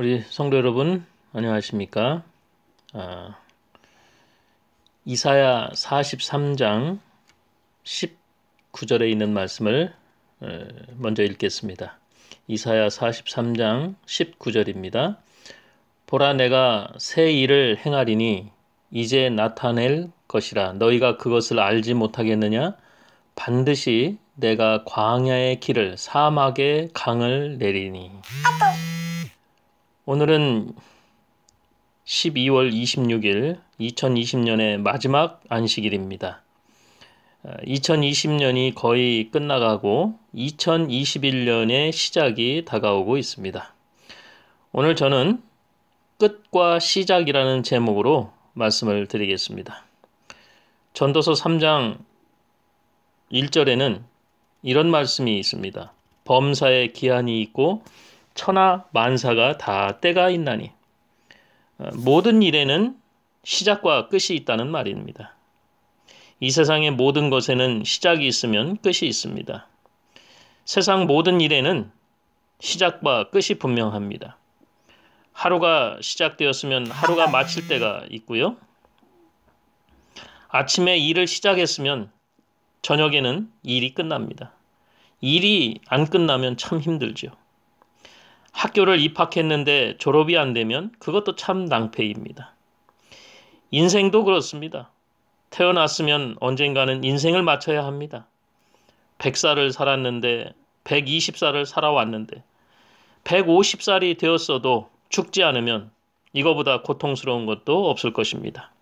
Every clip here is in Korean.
우리 성도 여러분 안녕하십니까? 아, 이사야 43장 19절에 있는 말씀을 어, 먼저 읽겠습니다. 이사야 43장 19절입니다. 보라 내가 새 일을 행하리니 이제 나타낼 것이라 너희가 그것을 알지 못하겠느냐 반드시 내가 광야의 길을 사막의 강을 내리니 아빠. 오늘은 12월 26일 2020년의 마지막 안식일입니다. 2020년이 어, 거의 끝나가고 2021년의 시작이 다가오고 있습니다. 오늘 저는 끝과 시작이라는 제목으로 말씀을 드리겠습니다. 전도서 3장 1절에는 이런 말씀이 있습니다. 범사의 기한이 있고 천하 만사가 다 때가 있나니 어, 모든 일에는 시작과 끝이 있다는 말입니다. 이 세상의 모든 것에는 시작이 있으면 끝이 있습니다. 세상 모든 일에는 시작과 끝이 분명합니다. 하루가 시작되었으면 하루가 마칠 때가 있고요. 아침에 일을 시작했으면 저녁에는 일이 끝납니다. 일이 안 끝나면 참 힘들죠. 학교를 입학했는데 졸업이 안 되면 그것도 참 낭패입니다. 인생도 그렇습니다. 태어났으면 언젠가는 인생을 마쳐야 합니다. 100살을 살았는데 120살을 살아왔는데 150살이 되었어도 죽지 않으면 이거보다 고통스러운 것도 없을 것입니다.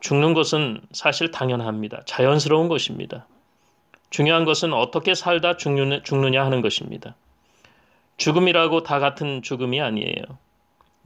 죽는 것은 사실 당연합니다. 자연스러운 것입니다. 중요한 것은 어떻게 살다 죽느냐 하는 것입니다. 죽음이라고 다 같은 죽음이 아니에요.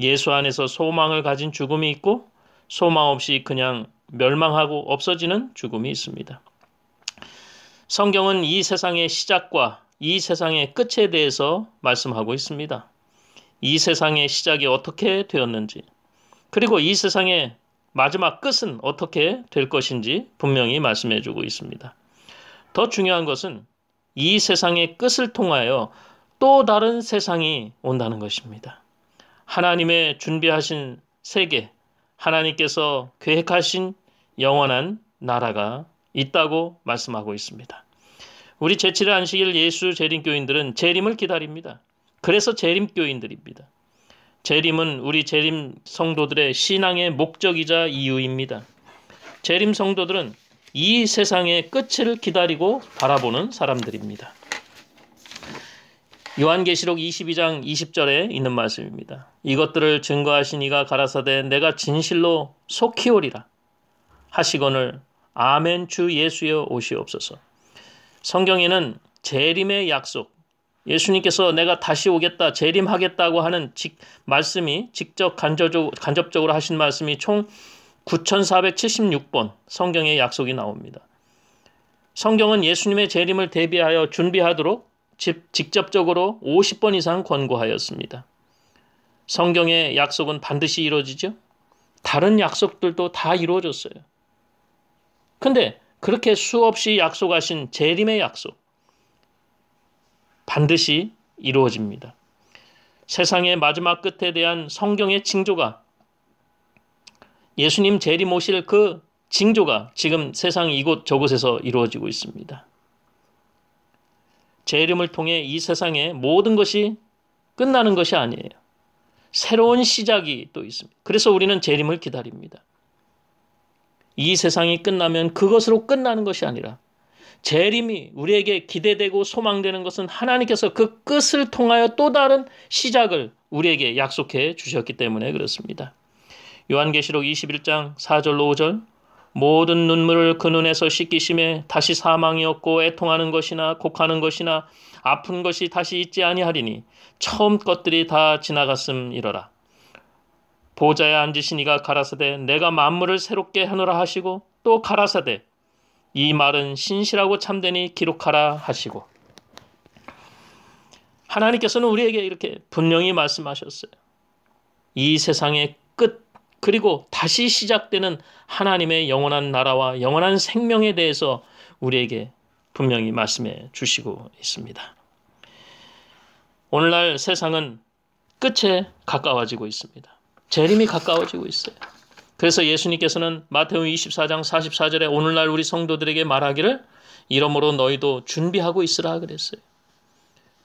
예수 안에서 소망을 가진 죽음이 있고 소망 없이 그냥 멸망하고 없어지는 죽음이 있습니다. 성경은 이 세상의 시작과 이 세상의 끝에 대해서 말씀하고 있습니다. 이 세상의 시작이 어떻게 되었는지, 그리고 이 세상의 마지막 끝은 어떻게 될 것인지 분명히 말씀해 주고 있습니다. 더 중요한 것은 이 세상의 끝을 통하여 또 다른 세상이 온다는 것입니다. 하나님의 준비하신 세계, 하나님께서 계획하신 영원한 나라가 있다고 말씀하고 있습니다. 우리 제7의 안식일 예수 재림교인들은 재림을 기다립니다. 그래서 재림교인들입니다. 재림은 우리 재림 성도들의 신앙의 목적이자 이유입니다. 재림 성도들은 이 세상의 끝을 기다리고 바라보는 사람들입니다. 요한계시록 22장 20절에 있는 말씀입니다. 이것들을 증거하시니가 가라사대 내가 진실로 속히 오리라 하시거늘 아멘 주 예수여 오시옵소서. 성경에는 재림의 약속, 예수님께서 내가 다시 오겠다, 재림하겠다고 하는 직, 말씀이 직접 간접적으로 하신 말씀이 총 9,476번 성경의 약속이 나옵니다. 성경은 예수님의 재림을 대비하여 준비하도록 직접적으로 50번 이상 권고하였습니다. 성경의 약속은 반드시 이루어지죠? 다른 약속들도 다 이루어졌어요. 근데 그렇게 수없이 약속하신 재림의 약속 반드시 이루어집니다. 세상의 마지막 끝에 대한 성경의 징조가 예수님 재림 오실 그 징조가 지금 세상 이곳 저곳에서 이루어지고 있습니다. 제 이름을 통해 이 세상의 모든 것이 끝나는 것이 아니에요. 새로운 시작이 또 있습니다. 그래서 우리는 재림을 기다립니다. 이 세상이 끝나면 그것으로 끝나는 것이 아니라 재림이 우리에게 기대되고 소망되는 것은 하나님께서 그 끝을 통하여 또 다른 시작을 우리에게 약속해 주셨기 때문에 그렇습니다. 요한계시록 21장 4절로 5절 모든 눈물을 그 눈에서 씻기심에 다시 사망이 없고 애통하는 것이나 곡하는 것이나 아픈 것이 다시 있지 아니하리니 처음 것들이 다 지나갔음 이러라. 보좌에 앉으신 이가 가라사대 내가 만물을 새롭게 하노라 하시고 또 가라사대 이 말은 신실하고 참되니 기록하라 하시고 하나님께서는 우리에게 이렇게 분명히 말씀하셨어요. 이 세상의 끝 그리고 다시 시작되는 하나님의 영원한 나라와 영원한 생명에 대해서 우리에게 분명히 말씀해 주시고 있습니다. 오늘날 세상은 끝에 가까워지고 있습니다. 재림이 가까워지고 있어요. 그래서 예수님께서는 마태복 24장 44절에 오늘날 우리 성도들에게 말하기를 이러므로 너희도 준비하고 있으라 그랬어요.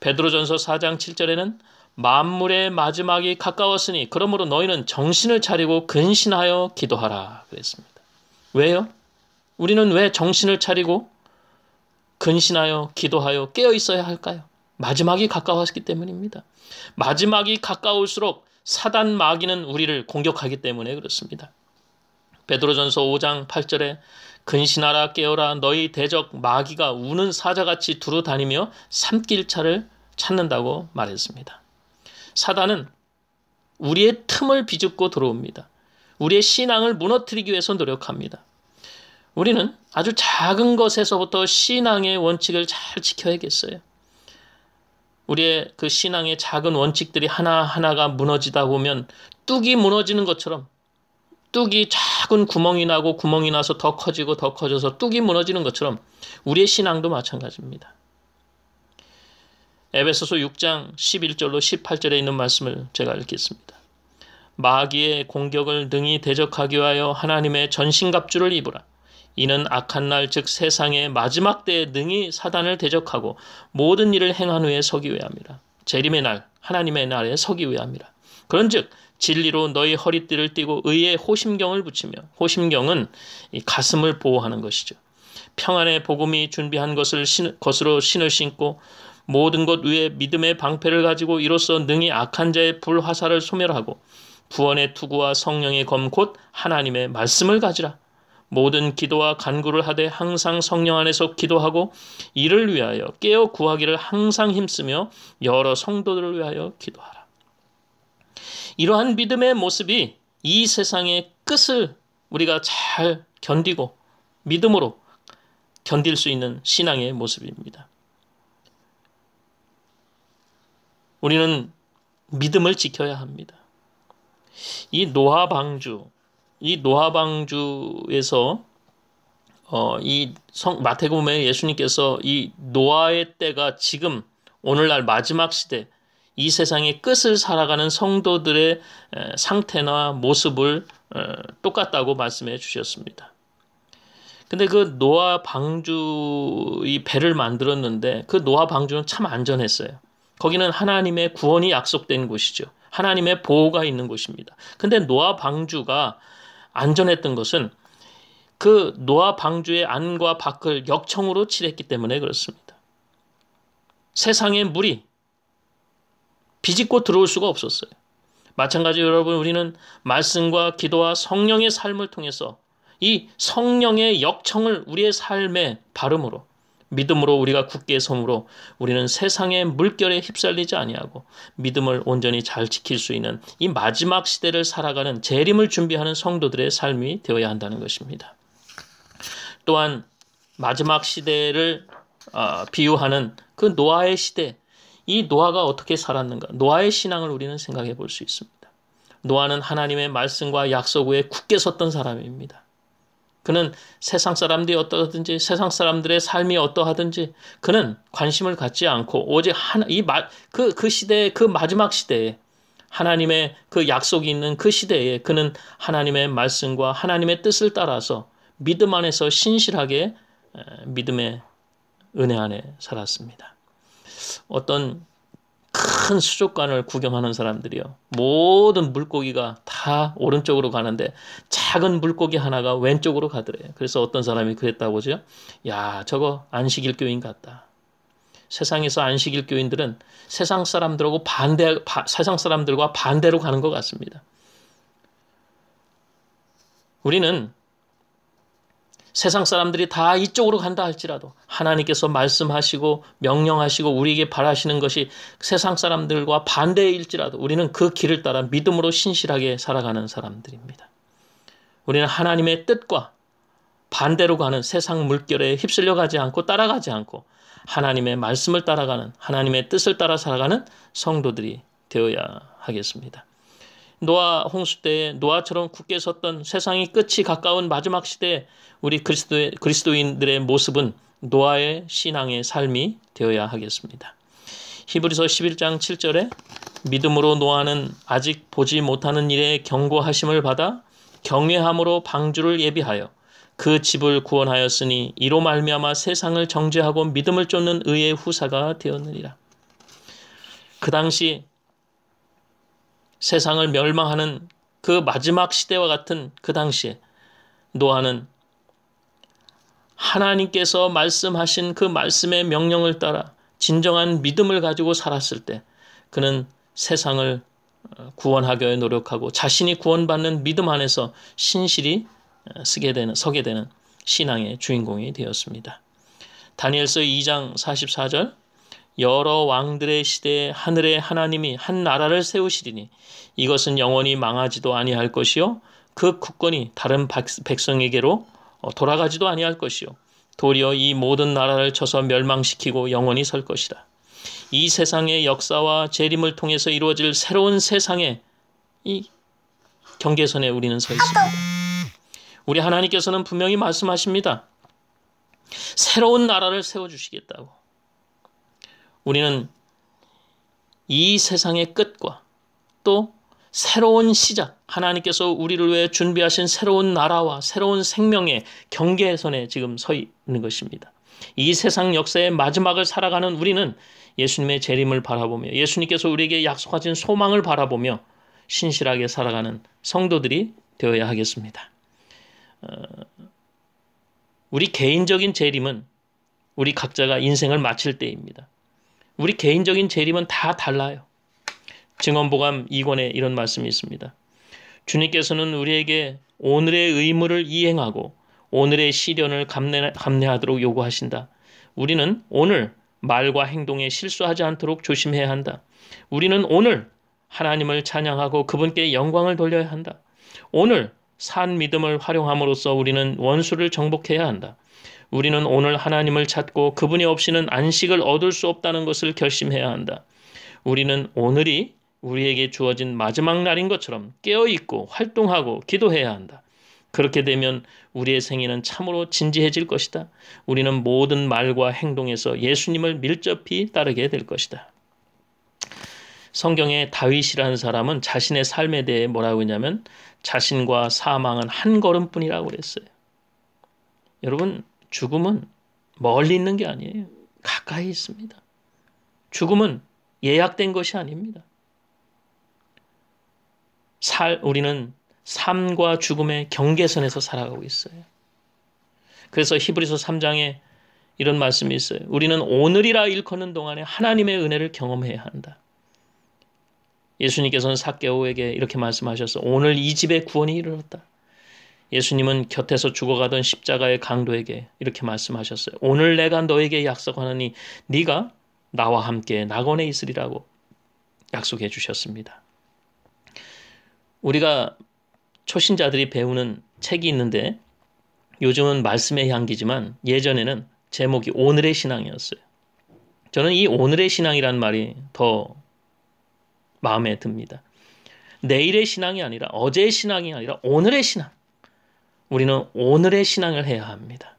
베드로전서 4장 7절에는 만물의 마지막이 가까웠으니 그러므로 너희는 정신을 차리고 근신하여 기도하라 그랬습니다. 왜요? 우리는 왜 정신을 차리고 근신하여 기도하여 깨어 있어야 할까요? 마지막이 가까웠기 때문입니다. 마지막이 가까울수록 사단 마귀는 우리를 공격하기 때문에 그렇습니다. 베드로전서 5장 8절에 근신하라 깨어라 너희 대적 마귀가 우는 사자같이 두루 다니며 삼킬 차를 찾는다고 말했습니다. 사단은 우리의 틈을 비집고 들어옵니다. 우리의 신앙을 무너뜨리기 위해서 노력합니다. 우리는 아주 작은 것에서부터 신앙의 원칙을 잘 지켜야겠어요. 우리의 그 신앙의 작은 원칙들이 하나하나가 무너지다 보면 뚝이 무너지는 것처럼 뚝이 작은 구멍이 나고 구멍이 나서 더 커지고 더 커져서 뚝이 무너지는 것처럼 우리의 신앙도 마찬가지입니다. 에베소서 6장 11절로 18절에 있는 말씀을 제가 읽겠습니다. 마귀의 공격을 등이 대적하기 위하여 하나님의 전신갑주를 입으라. 이는 악한 날 즉 세상의 마지막 때에 능히 사단을 대적하고 모든 일을 행한 후에 서기 위함이라. 재림의 날 하나님의 날에 서기 위함이라. 그런즉 진리로 너희 허리띠를 띠고 의의 호심경을 붙이며 호심경은 가슴을 보호하는 것이죠. 평안의 복음이 준비한 것을 신, 것으로 신을 신고 모든 것 위에 믿음의 방패를 가지고 이로써 능히 악한 자의 불화살을 소멸하고 구원의 투구와 성령의 검 곧 하나님의 말씀을 가지라. 모든 기도와 간구를 하되 항상 성령 안에서 기도하고 이를 위하여 깨어 구하기를 항상 힘쓰며 여러 성도들을 위하여 기도하라. 이러한 믿음의 모습이 이 세상의 끝을 우리가 잘 견디고 믿음으로 견딜 수 있는 신앙의 모습입니다. 우리는 믿음을 지켜야 합니다. 이 노하방주, 이 노하방주에서 어, 이 성, 마태복음에 예수님께서 이 노아의 때가 지금 오늘날 마지막 시대, 이 세상의 끝을 살아가는 성도들의 상태나 모습을 어, 똑같다고 말씀해 주셨습니다. 근데 그 노아 방주 이 배를 만들었는데 그 노아 방주는 참 안전했어요. 거기는 하나님의 구원이 약속된 곳이죠. 하나님의 보호가 있는 곳입니다. 근데 노아 방주가 안전했던 것은 그 노아 방주의 안과 밖을 역청으로 칠했기 때문에 그렇습니다. 세상의 물이 비집고 들어올 수가 없었어요. 마찬가지로 여러분 우리는 말씀과 기도와 성령의 삶을 통해서 이 성령의 역청을 우리의 삶의 발음으로 믿음으로 우리가 굳게 섬으로 우리는 세상의 물결에 휩쓸리지 아니하고 믿음을 온전히 잘 지킬 수 있는 이 마지막 시대를 살아가는 재림을 준비하는 성도들의 삶이 되어야 한다는 것입니다. 또한 마지막 시대를 아, 비유하는 그 노아의 시대, 이 노아가 어떻게 살았는가, 노아의 신앙을 우리는 생각해 볼 수 있습니다. 노아는 하나님의 말씀과 약속 후에 굳게 섰던 사람입니다. 그는 세상 사람들이 어떠든지 하 세상 사람들의 삶이 어떠하든지 그는 관심을 갖지 않고 오직 하이그 그, 그 시대의 그 마지막 시대에 하나님의 그 약속이 있는 그 시대에 그는 하나님의 말씀과 하나님의 뜻을 따라서 믿음 안에서 신실하게 믿음의 은혜 안에 살았습니다. 어떤 큰 수족관을 구경하는 사람들이요. 모든 물고기가 다 오른쪽으로 가는데 작은 물고기 하나가 왼쪽으로 가더래요. 그래서 어떤 사람이 그랬다고죠. 야, 저거 안식일 교인 같다. 세상에서 안식일 교인들은 세상 사람들하고 반대 바, 세상 사람들과 반대로 가는 것 같습니다. 우리는 세상 사람들이 다 이쪽으로 간다 할지라도 하나님께서 말씀하시고 명령하시고 우리에게 바라시는 것이 세상 사람들과 반대일지라도 우리는 그 길을 따라 믿음으로 신실하게 살아가는 사람들입니다. 우리는 하나님의 뜻과 반대로 가는 세상 물결에 휩쓸려 가지 않고 따라가지 않고 하나님의 말씀을 따라가는 하나님의 뜻을 따라 살아가는 성도들이 되어야 하겠습니다. 노아 홍수 때에 노아처럼 굳게 섰던 세상이 끝이 가까운 마지막 시대에 우리 그리스도의, 그리스도인들의 모습은 노아의 신앙의 삶이 되어야 하겠습니다. 히브리서 11장 7절에 믿음으로 노아는 아직 보지 못하는 일에 경고하심을 받아 경외함으로 방주를 예비하여 그 집을 구원하였으니 이로 말미암아 세상을 정죄하고 믿음을 쫓는 의의 후사가 되었느니라. 그 당시 세상을 멸망하는 그 마지막 시대와 같은 그 당시에 노아는 하나님께서 말씀하신 그 말씀의 명령을 따라 진정한 믿음을 가지고 살았을 때 그는 세상을 어, 구원하기 위해 노력하고 자신이 구원받는 믿음 안에서 신실히 어, 쓰게 되는 서게 되는 신앙의 주인공이 되었습니다. 다니엘서 2장 44절 여러 왕들의 시대에 하늘의 하나님이 한 나라를 세우시리니 이것은 영원히 망하지도 아니할 것이요 그 국권이 다른 백성에게로 어, 돌아가지도 아니할 것이요 도리어 이 모든 나라를 쳐서 멸망시키고 영원히 설 것이다. 이 세상의 역사와 재림을 통해서 이루어질 새로운 세상의 이 경계선에 우리는 서 있습니다. 우리 하나님께서는 분명히 말씀하십니다. 새로운 나라를 세워 주시겠다고. 우리는 이 세상의 끝과 또 새로운 시작, 하나님께서 우리를 위해 준비하신 새로운 나라와 새로운 생명의 경계선에 지금 서 있는 것입니다. 이 세상 역사의 마지막을 살아가는 우리는 예수님의 재림을 바라보며 예수님께서 우리에게 약속하신 소망을 바라보며 신실하게 살아가는 성도들이 되어야 하겠습니다. 어, 우리 개인적인 재림은 우리 각자가 인생을 마칠 때입니다. 우리 개인적인 재림은 다 달라요. 증언보감 2권에 이런 말씀이 있습니다. 주님께서는 우리에게 오늘의 의무를 이행하고 오늘의 시련을 감내, 감내하도록 요구하신다. 우리는 오늘 말과 행동에 실수하지 않도록 조심해야 한다. 우리는 오늘 하나님을 찬양하고 그분께 영광을 돌려야 한다. 오늘 산 믿음을 활용함으로써 우리는 원수를 정복해야 한다. 우리는 오늘 하나님을 찾고 그분이 없이는 안식을 얻을 수 없다는 것을 결심해야 한다. 우리는 오늘이 우리에게 주어진 마지막 날인 것처럼 깨어있고 활동하고 기도해야 한다. 그렇게 되면 우리의 생애는 참으로 진지해질 것이다. 우리는 모든 말과 행동에서 예수님을 밀접히 따르게 될 것이다. 성경에 다윗이라는 사람은 자신의 삶에 대해 뭐라고 했냐면 자신과 사망은 한 걸음뿐이라고 그랬어요. 여러분 죽음은 멀리 있는 게 아니에요. 가까이 있습니다. 죽음은 예약된 것이 아닙니다. 살, 우리는 삶과 죽음의 경계선에서 살아가고 있어요. 그래서 히브리서 3장에 이런 말씀이 있어요. 우리는 오늘이라 일컫는 동안에 하나님의 은혜를 경험해야 한다. 예수님께서는 사개오에게 이렇게 말씀하셨어. 오늘 이 집에 구원이 이르렀다. 예수님은 곁에서 죽어가던 십자가의 강도에게 이렇게 말씀하셨어요. 오늘 내가 너에게 약속하느니 네가 나와 함께 낙원에 있으리라고 약속해 주셨습니다. 우리가 초신자들이 배우는 책이 있는데 요즘은 말씀의 향기지만 예전에는 제목이 오늘의 신앙이었어요. 저는 이 오늘의 신앙이란 말이 더 마음에 듭니다. 내일의 신앙이 아니라 어제의 신앙이 아니라 오늘의 신앙. 우리는 오늘의 신앙을 해야 합니다.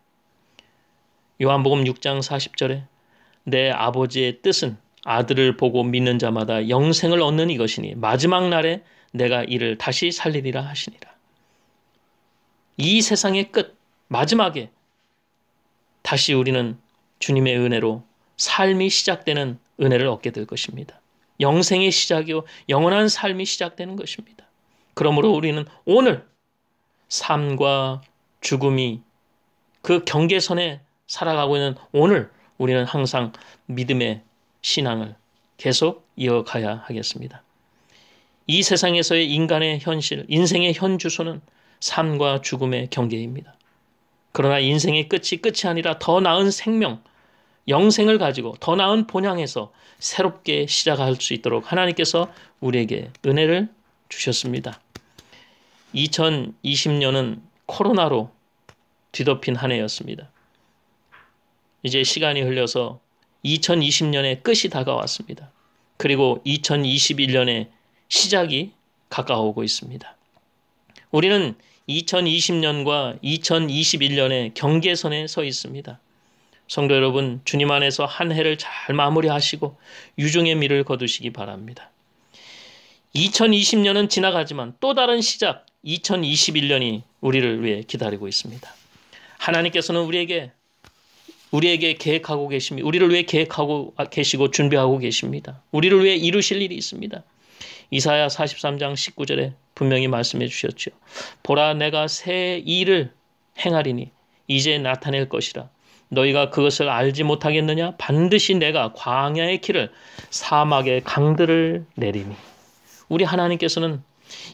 요한복음 6장 40절에 내 아버지의 뜻은 아들을 보고 믿는 자마다 영생을 얻는 이것이니 마지막 날에 내가 이를 다시 살리리라 하시니라. 이 세상의 끝 마지막에 다시 우리는 주님의 은혜로 삶이 시작되는 은혜를 얻게 될 것입니다. 영생의 시작이요 영원한 삶이 시작되는 것입니다. 그러므로 우리는 오늘 삶과 죽음이 그 경계선에 살아가고 있는 오늘 우리는 항상 믿음의 신앙을 계속 이어가야 하겠습니다. 이 세상에서의 인간의 현실, 인생의 현 주소는 삶과 죽음의 경계입니다. 그러나 인생의 끝이 끝이 아니라 더 나은 생명, 영생을 가지고 더 나은 본향에서 새롭게 시작할 수 있도록 하나님께서 우리에게 은혜를 주셨습니다. 2020년은 코로나로 뒤덮인 한 해였습니다. 이제 시간이 흘려서 2020년의 끝이 다가왔습니다. 그리고 2021년의 시작이 가까워오고 있습니다. 우리는 2020년과 2021년의 경계선에 서 있습니다. 성도 여러분, 주님 안에서 한 해를 잘 마무리하시고 유중의 미를 거두시기 바랍니다. 2020년은 지나가지만 또 다른 시작, 2021년이 우리를 위해 기다리고 있습니다. 하나님께서는 우리에게 우리에게 계획하고 계십니다. 우리를 위해 계획하고 계시고 준비하고 계십니다. 우리를 위해 이루실 일이 있습니다. 이사야 43장 19절에 분명히 말씀해 주셨죠. 보라 내가 새 일을 행하리니 이제 나타낼 것이라. 너희가 그것을 알지 못하겠느냐? 반드시 내가 광야의 길을 사막의 강들을 내리니. 우리 하나님께서는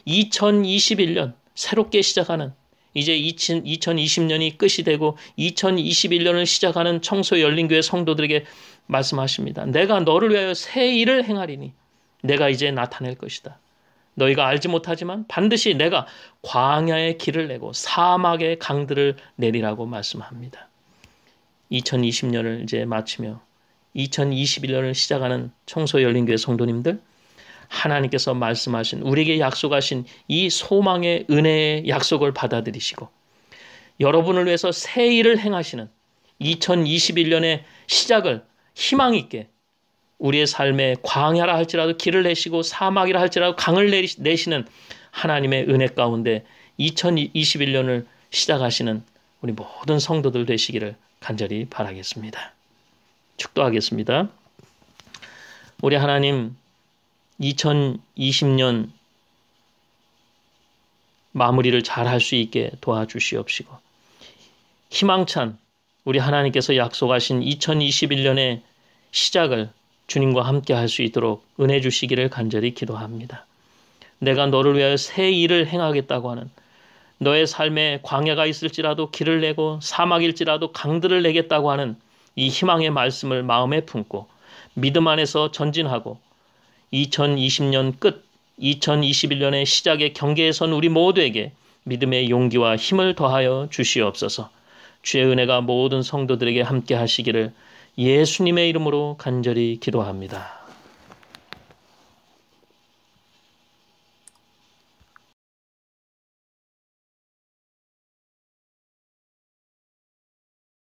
2021년 새롭게 시작하는 이제 2020년이 끝이 되고 2021년을 시작하는 청소 열린교회 성도들에게 말씀하십니다. 내가 너를 위하여 새 일을 행하리니 내가 이제 나타낼 것이다. 너희가 알지 못하지만 반드시 내가 광야의 길을 내고 사막의 강들을 내리라고 말씀합니다. 2020년을 이제 마치며 2021년을 시작하는 청소 열린교회 성도님들 하나님께서 말씀하신 우리에게 약속하신 이 소망의 은혜의 약속을 받아들이시고 여러분을 위해서 새 일을 행하시는 2021년의 시작을 희망 있게 우리의 삶에 광야라 할지라도 길을 내시고 사막이라 할지라도 강을 내시는 하나님의 은혜 가운데 2021년을 시작하시는 우리 모든 성도들 되시기를 간절히 바라겠습니다. 축도하겠습니다. 우리 하나님 2020년 마무리를 잘 할 수 있게 도와주시옵시고 희망찬 우리 하나님께서 약속하신 2021년의 시작을 주님과 함께 할 수 있도록 은혜 주시기를 간절히 기도합니다. 내가 너를 위하여 새 일을 행하겠다고 하는 너의 삶에 광야가 있을지라도 길을 내고 사막일지라도 강들을 내겠다고 하는 이 희망의 말씀을 마음에 품고 믿음 안에서 전진하고 2020년 끝, 2021년의 시작의 경계에선 우리 모두에게 믿음의 용기와 힘을 더하여 주시옵소서. 주의 은혜가 모든 성도들에게 함께 하시기를 예수님의 이름으로 간절히 기도합니다.